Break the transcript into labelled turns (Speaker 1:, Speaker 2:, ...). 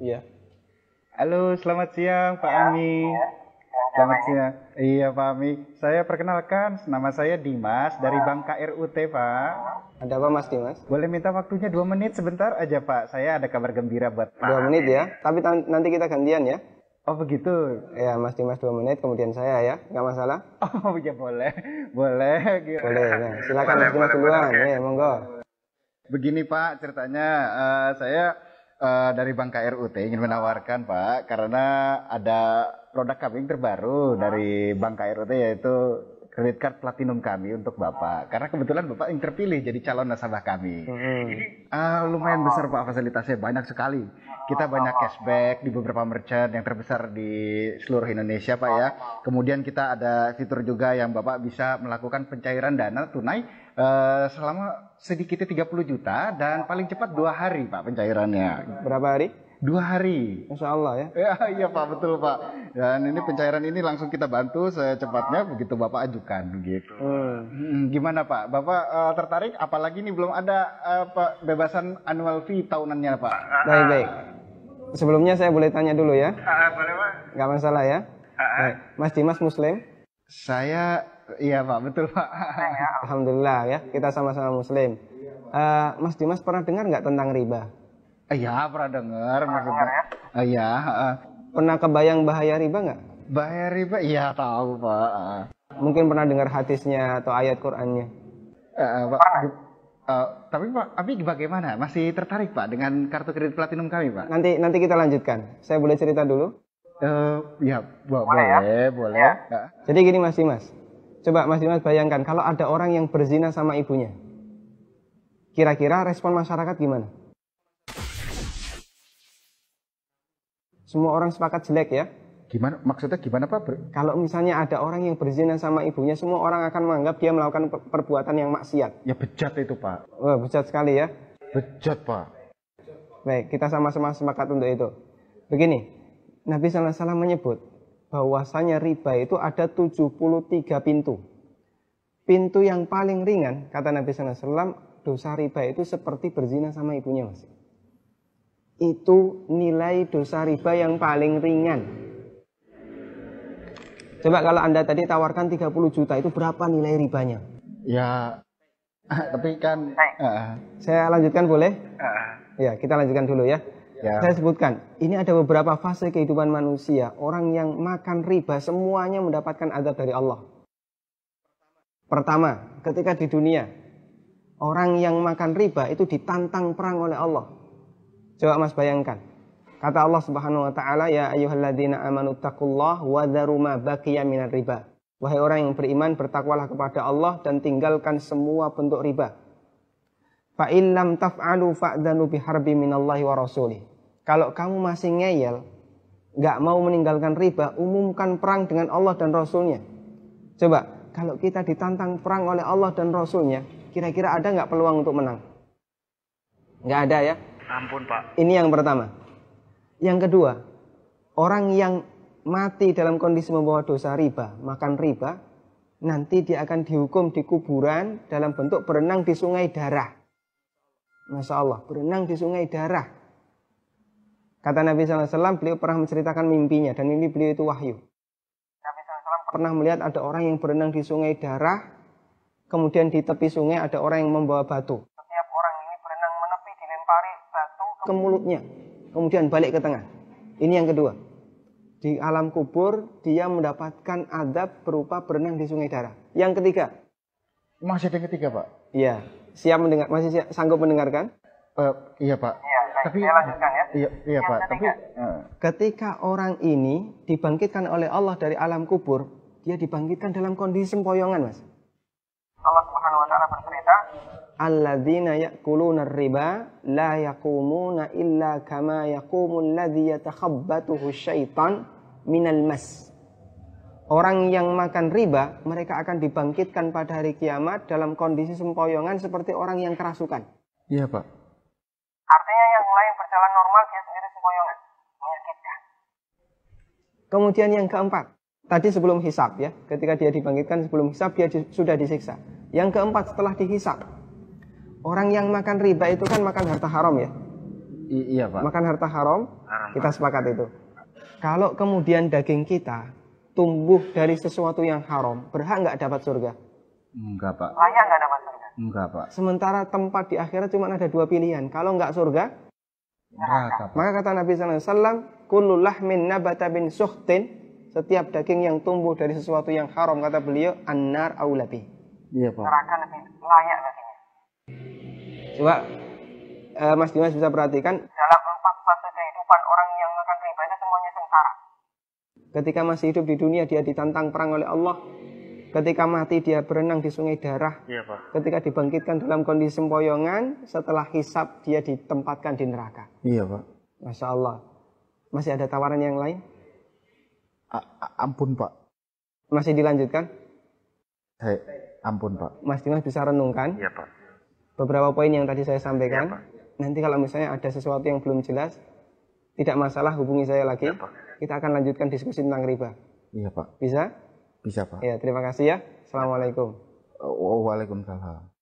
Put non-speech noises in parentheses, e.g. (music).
Speaker 1: Iya. Halo, selamat siang Pak ya, Ami. Ya. Selamat siang. Iya Pak Ami. Saya perkenalkan, nama saya Dimas dari oh. Bank KRUT Pak. Ada apa Mas Dimas? Boleh minta waktunya dua menit sebentar aja
Speaker 2: Pak. Saya ada kabar gembira buat Pak. Dua menit ya. Tapi nanti kita gantian ya. Oh begitu. Ya Mas Dimas dua menit, kemudian saya ya, nggak masalah. Oh ya boleh, boleh. Gitu. Boleh. Ya. Silakan boleh, Mas Dimas duluan. Ya monggo. Begini Pak, ceritanya
Speaker 1: uh, saya uh, dari Bank KRUT ingin menawarkan Pak karena ada produk kambing terbaru dari Bank KRUT yaitu Kredit card platinum kami untuk Bapak. Karena kebetulan Bapak yang terpilih jadi calon nasabah kami. Hmm. uh, lumayan oh. besar Pak fasilitasnya, banyak sekali. Kita oh. banyak cashback di beberapa merchant yang terbesar di seluruh Indonesia Pak ya. Kemudian kita ada fitur juga yang Bapak bisa melakukan pencairan dana tunai uh, selama sedikitnya 30 juta dan paling cepat dua hari Pak pencairannya. Berapa hari? dua hari. Insya Allah ya. Ya, iya Pak, betul Pak. Dan ini pencairan ini langsung kita bantu secepatnya begitu Bapak ajukan gitu. Hmm. hmm gimana Pak? Bapak uh, tertarik? Apalagi ini belum ada uh, bebasan annual fee
Speaker 2: tahunannya Pak. Baik baik. Sebelumnya saya boleh tanya dulu ya? Ah, ah, boleh Pak. Gak masalah ya. Ah, baik. Mas Dimas Muslim. Saya, iya Pak, betul Pak. Alhamdulillah ya, kita sama-sama Muslim. Uh, Mas Dimas pernah dengar nggak tentang riba? Iya pernah dengar maksudnya. Ya? Iya. Uh, pernah kebayang bahaya riba nggak? Bahaya riba, iya tahu pak. Uh. Mungkin pernah dengar hadisnya atau ayat Qurannya? Uh, pak, uh, tapi pak, tapi bagaimana? Masih tertarik pak dengan kartu kredit platinum kami pak? Nanti nanti kita lanjutkan. Saya boleh cerita dulu? Uh, ya, bo boleh, boleh. Ya?
Speaker 1: boleh. Uh.
Speaker 2: Jadi gini Mas Dimas, coba Mas Dimas bayangkan kalau ada orang yang berzina sama ibunya, kira-kira respon masyarakat gimana? Semua orang sepakat jelek ya. Gimana
Speaker 1: maksudnya gimana Pak? Ber
Speaker 2: Kalau misalnya ada orang yang berzina sama ibunya, semua orang akan menganggap dia melakukan perbuatan yang maksiat. Ya bejat itu Pak. Wah, bejat sekali ya. Bejat Pak. Baik, kita sama-sama sepakat untuk itu. Begini, Nabi SAW menyebut bahwasanya riba itu ada 73 pintu. Pintu yang paling ringan, kata Nabi SAW, dosa riba itu seperti berzina sama ibunya masih itu nilai dosa riba yang paling ringan. Coba kalau Anda tadi tawarkan 30 juta itu berapa nilai ribanya? Ya, (laughs) tapi kan uh, saya lanjutkan boleh? Uh, ya, kita lanjutkan dulu ya. ya. Saya sebutkan, ini ada beberapa fase kehidupan manusia. Orang yang makan riba semuanya mendapatkan azab dari Allah. Pertama, ketika di dunia, orang yang makan riba itu ditantang perang oleh Allah Coba Mas bayangkan. Kata Allah Subhanahu wa taala, "Ya ayyuhalladzina amanu taqullah wa dharu ma baqiya minar riba." Wahai orang yang beriman, bertakwalah kepada Allah dan tinggalkan semua bentuk riba. Fa in lam taf'alu fa'danu biharbi minallahi wa rasulih. Kalau kamu masih ngeyel, nggak mau meninggalkan riba, umumkan perang dengan Allah dan Rasulnya. Coba, kalau kita ditantang perang oleh Allah dan Rasulnya, kira-kira ada nggak peluang untuk menang? Nggak ada ya. Ampun Pak. Ini yang pertama. Yang kedua, orang yang mati dalam kondisi membawa dosa riba, makan riba, nanti dia akan dihukum di kuburan dalam bentuk berenang di sungai darah. Masya Allah, berenang di sungai darah. Kata Nabi SAW, beliau pernah menceritakan mimpinya dan mimpi beliau itu wahyu. Nabi SAW pernah melihat ada orang yang berenang di sungai darah, kemudian di tepi sungai ada orang yang membawa batu ke mulutnya, kemudian balik ke tengah. Ini yang kedua. Di alam kubur dia mendapatkan adab berupa berenang di sungai darah. Yang ketiga. Masih ada yang ketiga, Pak? Iya. Siap mendengar, masih siap, sanggup mendengarkan? Uh, iya, Pak. Iya, baik. tapi saya lanjutkan ya. Iya, iya yang Pak. Tapi eh, ketika orang ini dibangkitkan oleh Allah dari alam kubur, dia dibangkitkan dalam kondisi sempoyongan, Mas. Allah Subhanahu wa taala alladzina ya'kuluna riba la yaqumuna illa kama yaqumul ladzi yatakhabbatuhu syaitan minal mas. Orang yang makan riba, mereka akan dibangkitkan pada hari kiamat dalam kondisi sempoyongan seperti orang yang kerasukan.
Speaker 1: Iya, Pak. Artinya yang lain berjalan normal, dia sendiri
Speaker 2: sempoyongan. Menyakitkan. Kemudian yang keempat. Tadi sebelum hisap ya, ketika dia dibangkitkan sebelum hisap, dia sudah disiksa. Yang keempat setelah dihisap. Orang yang makan riba itu kan makan harta haram ya? I iya Pak. Makan harta haram, ah, kita sepakat itu. Kalau kemudian daging kita tumbuh dari sesuatu yang haram, berhak nggak dapat surga? Enggak Pak. Layak nggak dapat surga? Enggak Pak. Sementara tempat di akhirat cuma ada dua pilihan. Kalau nggak surga, neraka. Maka kata Nabi SAW, kulullah min nabata bin suhtin, setiap daging yang tumbuh dari sesuatu yang haram, kata beliau, annar aulabi iya, Pak. neraka lebih layak baginya. Coba uh, Mas Dimas bisa perhatikan dalam empat fase kehidupan orang yang makan riba itu semuanya sengsara. Ketika masih hidup di dunia dia ditantang perang oleh Allah. Ketika mati dia berenang di sungai darah. Iya, Pak. Ketika dibangkitkan dalam kondisi sempoyongan, setelah hisap dia ditempatkan di neraka. Iya, Pak. Masya Allah. Masih ada tawaran yang lain? A ampun, Pak. Masih dilanjutkan?
Speaker 1: Hai, ampun Pak.
Speaker 2: Mas Dimas bisa renungkan. Iya Pak. Beberapa poin yang tadi saya sampaikan. Ya, Pak. Nanti kalau misalnya ada sesuatu yang belum jelas, tidak masalah hubungi saya lagi. Ya, Pak. Kita akan lanjutkan diskusi tentang riba. Iya Pak. Bisa? Bisa Pak. Ya, terima kasih ya. Assalamualaikum. Waalaikumsalam.